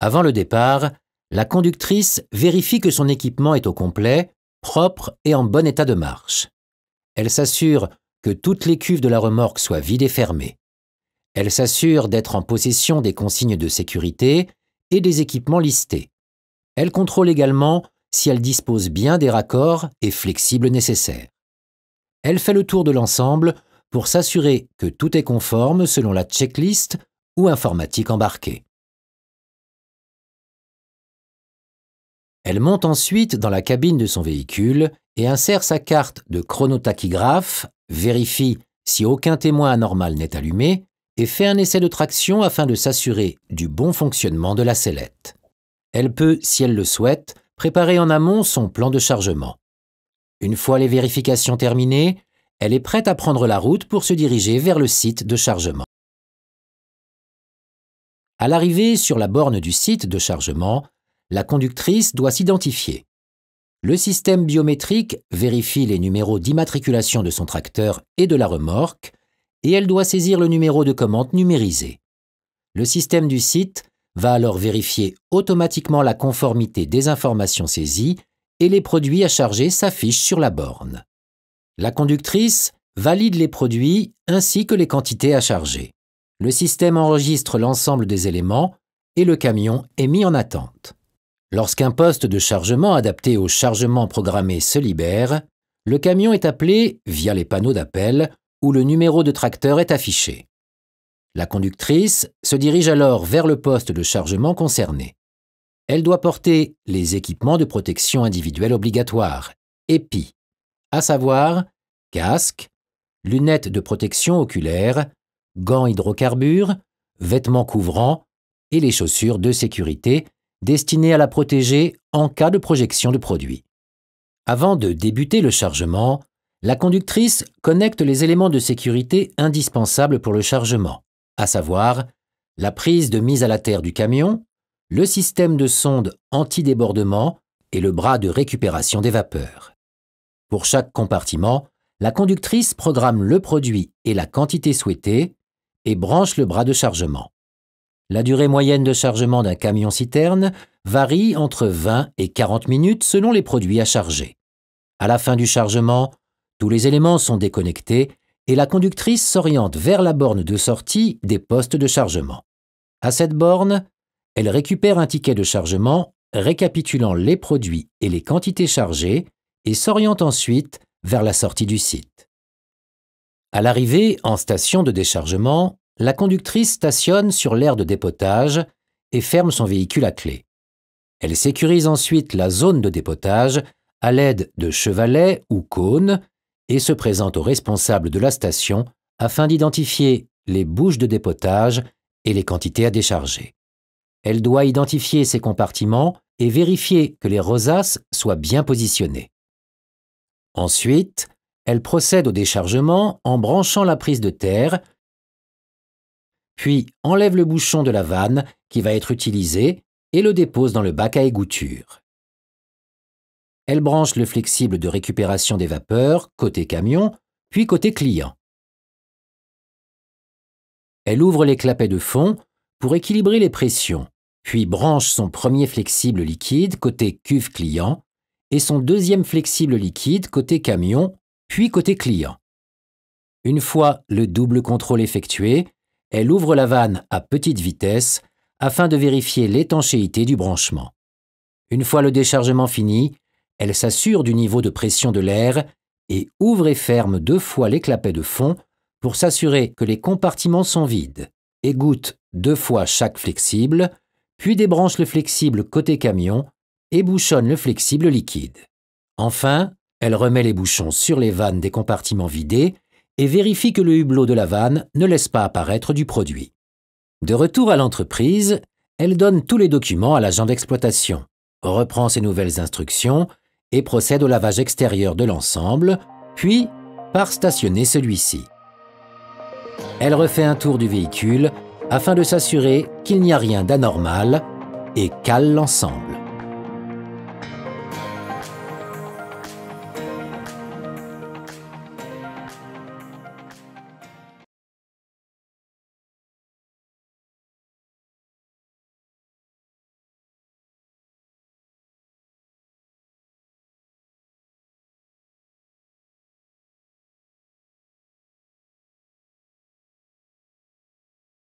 Avant le départ, la conductrice vérifie que son équipement est au complet, propre et en bon état de marche. Elle s'assure que toutes les cuves de la remorque soient vides et fermées. Elle s'assure d'être en possession des consignes de sécurité et des équipements listés. Elle contrôle également si elle dispose bien des raccords et flexibles nécessaires. Elle fait le tour de l'ensemble pour s'assurer que tout est conforme selon la checklist ou informatique embarquée. Elle monte ensuite dans la cabine de son véhicule et insère sa carte de chronotachygraphe, vérifie si aucun témoin anormal n'est allumé et fait un essai de traction afin de s'assurer du bon fonctionnement de la sellette. Elle peut, si elle le souhaite, préparer en amont son plan de chargement. Une fois les vérifications terminées, elle est prête à prendre la route pour se diriger vers le site de chargement. À l'arrivée sur la borne du site de chargement, la conductrice doit s'identifier. Le système biométrique vérifie les numéros d'immatriculation de son tracteur et de la remorque, et elle doit saisir le numéro de commande numérisé. Le système du site va alors vérifier automatiquement la conformité des informations saisies et les produits à charger s'affichent sur la borne. La conductrice valide les produits ainsi que les quantités à charger. Le système enregistre l'ensemble des éléments et le camion est mis en attente. Lorsqu'un poste de chargement adapté au chargement programmé se libère, le camion est appelé via les panneaux d'appel où le numéro de tracteur est affiché. La conductrice se dirige alors vers le poste de chargement concerné. Elle doit porter les équipements de protection individuelle obligatoires, EPI, à savoir casque, lunettes de protection oculaire, gants hydrocarbures, vêtements couvrants et les chaussures de sécurité destinée à la protéger en cas de projection de produit. Avant de débuter le chargement, la conductrice connecte les éléments de sécurité indispensables pour le chargement, à savoir la prise de mise à la terre du camion, le système de sonde anti-débordement et le bras de récupération des vapeurs. Pour chaque compartiment, la conductrice programme le produit et la quantité souhaitée et branche le bras de chargement. La durée moyenne de chargement d'un camion-citerne varie entre 20 et 40 minutes selon les produits à charger. À la fin du chargement, tous les éléments sont déconnectés et la conductrice s'oriente vers la borne de sortie des postes de chargement. À cette borne, elle récupère un ticket de chargement récapitulant les produits et les quantités chargées et s'oriente ensuite vers la sortie du site. À l'arrivée en station de déchargement, la conductrice stationne sur l'aire de dépotage et ferme son véhicule à clé. Elle sécurise ensuite la zone de dépotage à l'aide de chevalets ou cônes et se présente au responsable de la station afin d'identifier les bouches de dépotage et les quantités à décharger. Elle doit identifier ces compartiments et vérifier que les rosaces soient bien positionnées. Ensuite, elle procède au déchargement en branchant la prise de terre puis enlève le bouchon de la vanne qui va être utilisée et le dépose dans le bac à égoutture. Elle branche le flexible de récupération des vapeurs côté camion, puis côté client. Elle ouvre les clapets de fond pour équilibrer les pressions, puis branche son premier flexible liquide côté cuve client et son deuxième flexible liquide côté camion, puis côté client. Une fois le double contrôle effectué, elle ouvre la vanne à petite vitesse afin de vérifier l'étanchéité du branchement. Une fois le déchargement fini, elle s'assure du niveau de pression de l'air et ouvre et ferme deux fois les clapets de fond pour s'assurer que les compartiments sont vides. Égoutte deux fois chaque flexible, puis débranche le flexible côté camion et bouchonne le flexible liquide. Enfin, elle remet les bouchons sur les vannes des compartiments vidés et vérifie que le hublot de la vanne ne laisse pas apparaître du produit. De retour à l'entreprise, elle donne tous les documents à l'agent d'exploitation, reprend ses nouvelles instructions et procède au lavage extérieur de l'ensemble, puis part stationner celui-ci. Elle refait un tour du véhicule afin de s'assurer qu'il n'y a rien d'anormal et cale l'ensemble.